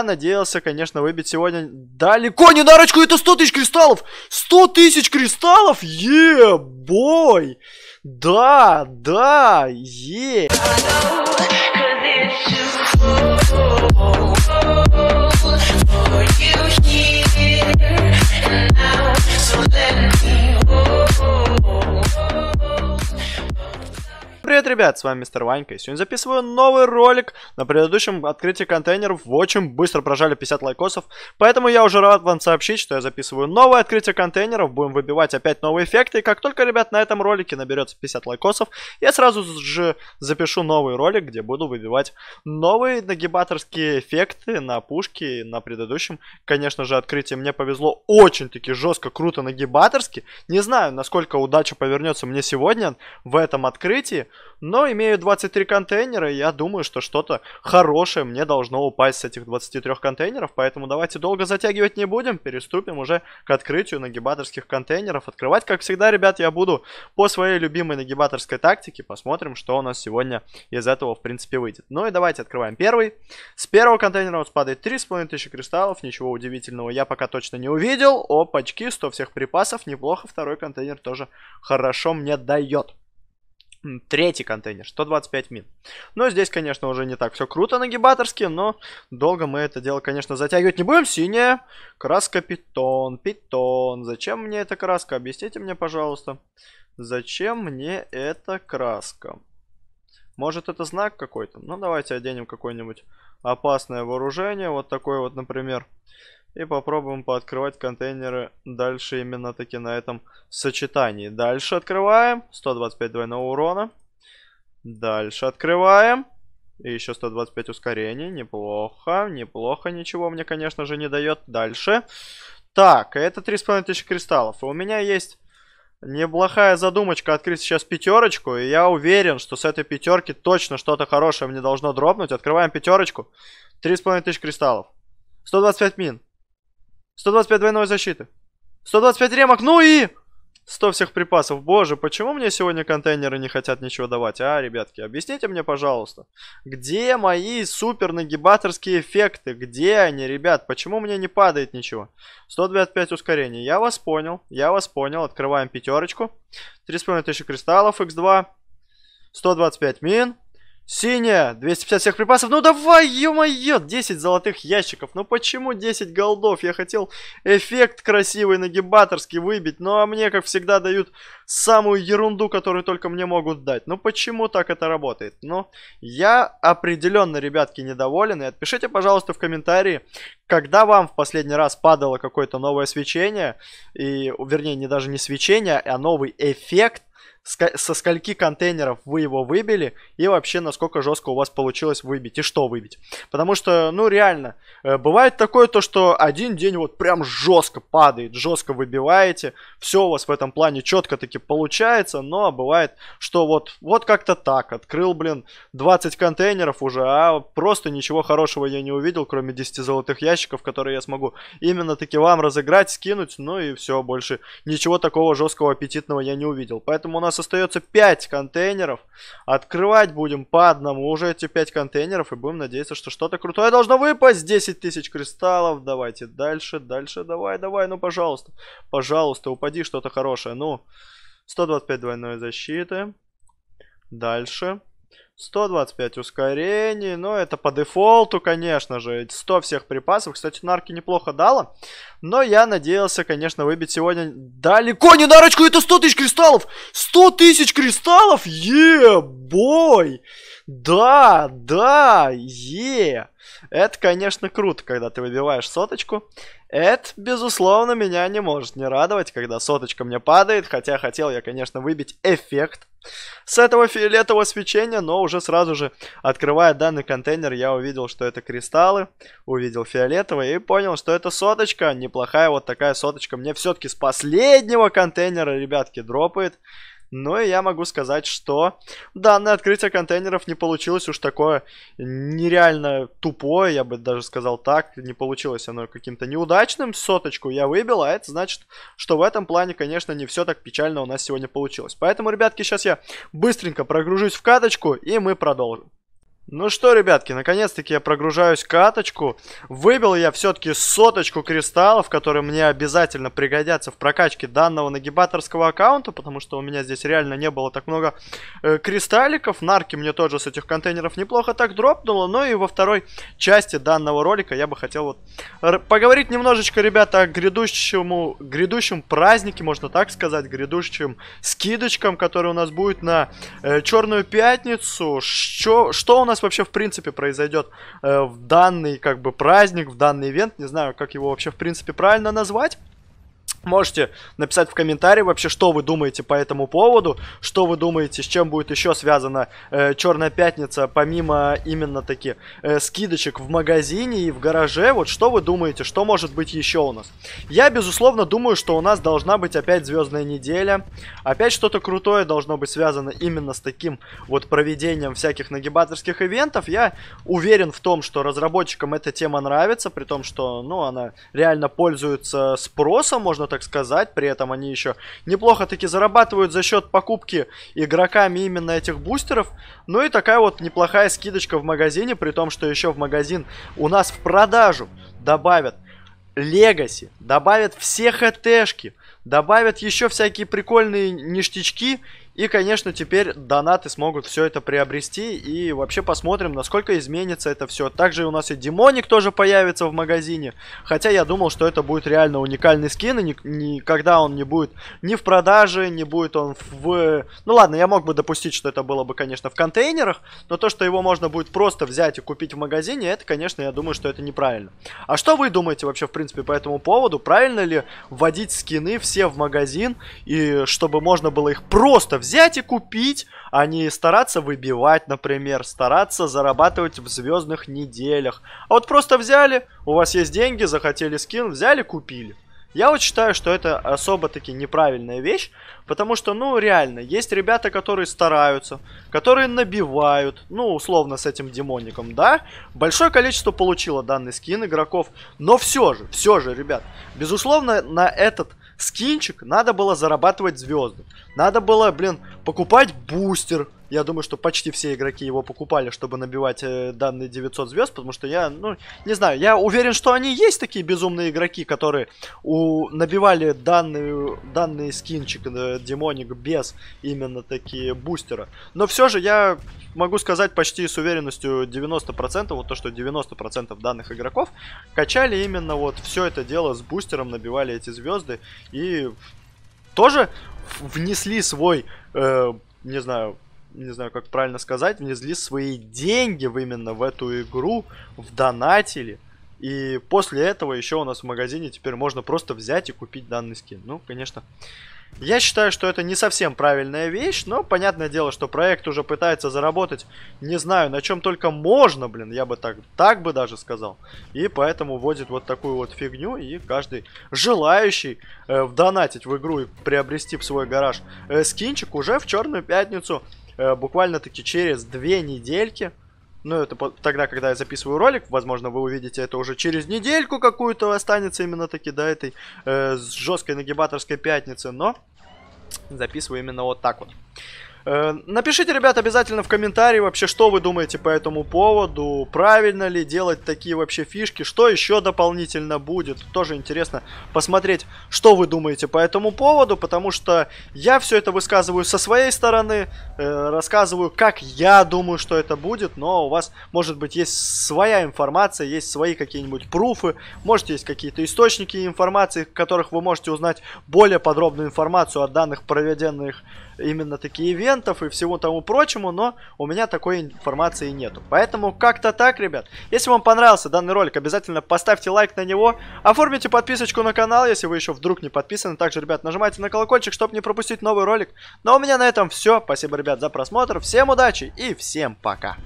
Я надеялся, конечно, выбить сегодня далеко не дарочку, это 100 тысяч кристаллов! 100 тысяч кристаллов! Е-бой! Да, да, е! Yeah. ребят, с вами Мистер Ванька, и сегодня записываю новый ролик. На предыдущем открытии контейнеров очень быстро прожали 50 лайкосов, поэтому я уже рад вам сообщить, что я записываю новое открытие контейнеров, будем выбивать опять новые эффекты, и как только, ребят, на этом ролике наберется 50 лайкосов, я сразу же запишу новый ролик, где буду выбивать новые нагибаторские эффекты на пушки, на предыдущем, конечно же, открытии мне повезло очень-таки жестко, круто нагибаторски, не знаю, насколько удача повернется мне сегодня в этом открытии, но имею 23 контейнера, я думаю, что что-то хорошее мне должно упасть с этих 23 контейнеров. Поэтому давайте долго затягивать не будем, переступим уже к открытию нагибаторских контейнеров. Открывать, как всегда, ребят, я буду по своей любимой нагибаторской тактике. Посмотрим, что у нас сегодня из этого, в принципе, выйдет. Ну и давайте открываем первый. С первого контейнера у нас падает 3500 кристаллов. Ничего удивительного я пока точно не увидел. Опачки, 100 всех припасов. Неплохо. Второй контейнер тоже хорошо мне дает. Третий контейнер, 125 мин. Но здесь, конечно, уже не так все круто нагибаторски, но долго мы это дело, конечно, затягивать не будем. Синяя краска питон, питон. Зачем мне эта краска? Объясните мне, пожалуйста. Зачем мне эта краска? Может, это знак какой-то? Ну, давайте оденем какое-нибудь опасное вооружение. Вот такое вот, Например и попробуем пооткрывать контейнеры дальше именно таки на этом сочетании. Дальше открываем. 125 двойного урона. Дальше открываем. И еще 125 ускорений. Неплохо. Неплохо. Ничего мне, конечно же, не дает. Дальше. Так, это 3500 кристаллов. И у меня есть неплохая задумочка открыть сейчас пятерочку. И я уверен, что с этой пятерки точно что-то хорошее мне должно дропнуть. Открываем пятерочку. 3500 кристаллов. 125 мин. 125 двойной защиты. 125 ремок, ну и... 100 всех припасов. Боже, почему мне сегодня контейнеры не хотят ничего давать, а, ребятки? Объясните мне, пожалуйста, где мои супер нагибаторские эффекты? Где они, ребят? Почему мне не падает ничего? 125 ускорений. Я вас понял, я вас понял. Открываем пятерочку. тысячи кристаллов, x2. 125 мин. Синяя, 250 всех припасов. Ну давай, ё-моё, 10 золотых ящиков. Ну почему 10 голдов? Я хотел эффект красивый, нагибаторский выбить. Ну а мне, как всегда, дают самую ерунду, которую только мне могут дать. Ну почему так это работает? Ну, я определенно, ребятки, недоволен. И отпишите, пожалуйста, в комментарии, когда вам в последний раз падало какое-то новое свечение, и, вернее, не даже не свечение, а новый эффект, со скольки контейнеров вы его выбили и вообще насколько жестко у вас получилось выбить и что выбить. Потому что, ну реально, э, бывает такое то, что один день вот прям жестко падает, жестко выбиваете, все у вас в этом плане четко таки получается, но бывает, что вот, вот как-то так, открыл, блин, 20 контейнеров уже, а просто ничего хорошего я не увидел, кроме 10 золотых ящиков, которые я смогу именно таки вам разыграть, скинуть, ну и все, больше ничего такого жесткого, аппетитного я не увидел. Поэтому у нас остается 5 контейнеров. Открывать будем по одному уже эти 5 контейнеров. И будем надеяться, что что-то крутое должно выпасть. 10 тысяч кристаллов. Давайте дальше, дальше. Давай, давай. Ну, пожалуйста. Пожалуйста, упади что-то хорошее. Ну, 125 двойной защиты. Дальше. 125 ускорений, ну это по дефолту, конечно же, 100 всех припасов. Кстати, нарки неплохо дала, но я надеялся, конечно, выбить сегодня далеко не нарочку. это 100 тысяч кристаллов! 100 тысяч кристаллов? е да, да, е! Это, конечно, круто, когда ты выбиваешь соточку. Это, безусловно, меня не может не радовать, когда соточка мне падает, хотя хотел я, конечно, выбить эффект с этого фиолетового свечения, но уже сразу же, открывая данный контейнер, я увидел, что это кристаллы, увидел фиолетовый и понял, что это соточка, неплохая вот такая соточка мне все-таки с последнего контейнера, ребятки, дропает. Но ну и я могу сказать, что данное открытие контейнеров не получилось уж такое нереально тупое, я бы даже сказал так. Не получилось оно каким-то неудачным. Соточку я выбил, а это значит, что в этом плане, конечно, не все так печально у нас сегодня получилось. Поэтому, ребятки, сейчас я быстренько прогружусь в каточку и мы продолжим. Ну что, ребятки, наконец-таки я прогружаюсь каточку. Выбил я все-таки соточку кристаллов, которые мне обязательно пригодятся в прокачке данного нагибаторского аккаунта, потому что у меня здесь реально не было так много э, кристалликов. Нарки мне тоже с этих контейнеров неплохо так дропнуло. Ну и во второй части данного ролика я бы хотел вот поговорить немножечко, ребята, о грядущему, грядущем празднике, можно так сказать, грядущим скидочкам, которые у нас будет на э, Черную Пятницу. Что, что у нас нас вообще в принципе произойдет э, в данный как бы праздник, в данный ивент, не знаю, как его вообще в принципе правильно назвать. Можете написать в комментарии вообще, что вы думаете по этому поводу, что вы думаете, с чем будет еще связана э, Черная Пятница, помимо именно таких э, скидочек в магазине и в гараже, вот что вы думаете, что может быть еще у нас. Я, безусловно, думаю, что у нас должна быть опять Звездная Неделя, опять что-то крутое должно быть связано именно с таким вот проведением всяких нагибаторских ивентов. Я уверен в том, что разработчикам эта тема нравится, при том, что, ну, она реально пользуется спросом, можно так сказать. При этом они еще неплохо таки зарабатывают за счет покупки игроками именно этих бустеров. Ну и такая вот неплохая скидочка в магазине, при том, что еще в магазин у нас в продажу добавят Легаси, добавят все хтшки, добавят еще всякие прикольные ништячки и, конечно, теперь донаты смогут все это приобрести. И вообще посмотрим, насколько изменится это все. Также у нас и Демоник тоже появится в магазине. Хотя я думал, что это будет реально уникальный скин. И никогда он не будет ни в продаже, не будет он в... Ну ладно, я мог бы допустить, что это было бы, конечно, в контейнерах. Но то, что его можно будет просто взять и купить в магазине, это, конечно, я думаю, что это неправильно. А что вы думаете вообще, в принципе, по этому поводу? Правильно ли вводить скины все в магазин? И чтобы можно было их просто взять и купить, а не стараться выбивать, например, стараться зарабатывать в звездных неделях. А вот просто взяли, у вас есть деньги, захотели скин, взяли, купили. Я вот считаю, что это особо-таки неправильная вещь, потому что, ну, реально, есть ребята, которые стараются, которые набивают, ну, условно, с этим демоником, да? Большое количество получило данный скин игроков, но все же, все же, ребят, безусловно, на этот скинчик, надо было зарабатывать звезды. Надо было, блин, покупать бустер, я думаю, что почти все игроки его покупали, чтобы набивать э, данные 900 звезд, потому что я, ну, не знаю, я уверен, что они есть такие безумные игроки, которые у... набивали данные, данные скинчик э, Демоник без именно такие бустера. Но все же я могу сказать почти с уверенностью 90%, вот то, что 90% данных игроков качали именно вот все это дело с бустером, набивали эти звезды и тоже внесли свой, э, не знаю, не знаю, как правильно сказать, внесли свои деньги в именно в эту игру, в донатили. И после этого еще у нас в магазине теперь можно просто взять и купить данный скин. Ну, конечно, я считаю, что это не совсем правильная вещь, но понятное дело, что проект уже пытается заработать, не знаю, на чем только можно, блин, я бы так, так бы даже сказал. И поэтому вводит вот такую вот фигню, и каждый желающий э, вдонатить в игру и приобрести в свой гараж э, скинчик уже в Черную Пятницу Э, буквально-таки через две недельки, ну, это тогда, когда я записываю ролик, возможно, вы увидите это уже через недельку какую-то останется именно таки, да, этой э, жесткой нагибаторской пятницы, но записываю именно вот так вот. Э, напишите, ребят, обязательно в комментарии вообще, что вы думаете по этому поводу, правильно ли делать такие вообще фишки, что еще дополнительно будет. Тоже интересно посмотреть, что вы думаете по этому поводу, потому что я все это высказываю со своей стороны, э, рассказываю, как я думаю, что это будет, но у вас, может быть, есть своя информация, есть свои какие-нибудь пруфы, может, есть какие-то источники информации, в которых вы можете узнать более подробную информацию о данных проведенных именно таких ивентов и всего тому прочему, но у меня такой информации нету. Поэтому как-то так, ребят. Если вам понравился данный ролик, обязательно поставьте лайк на него, оформите подписочку на канал, если вы еще вдруг не подписаны. Также, ребят, нажимайте на колокольчик, чтобы не пропустить новый ролик. Ну а у меня на этом все. Спасибо, ребят, за просмотр. Всем удачи и всем пока.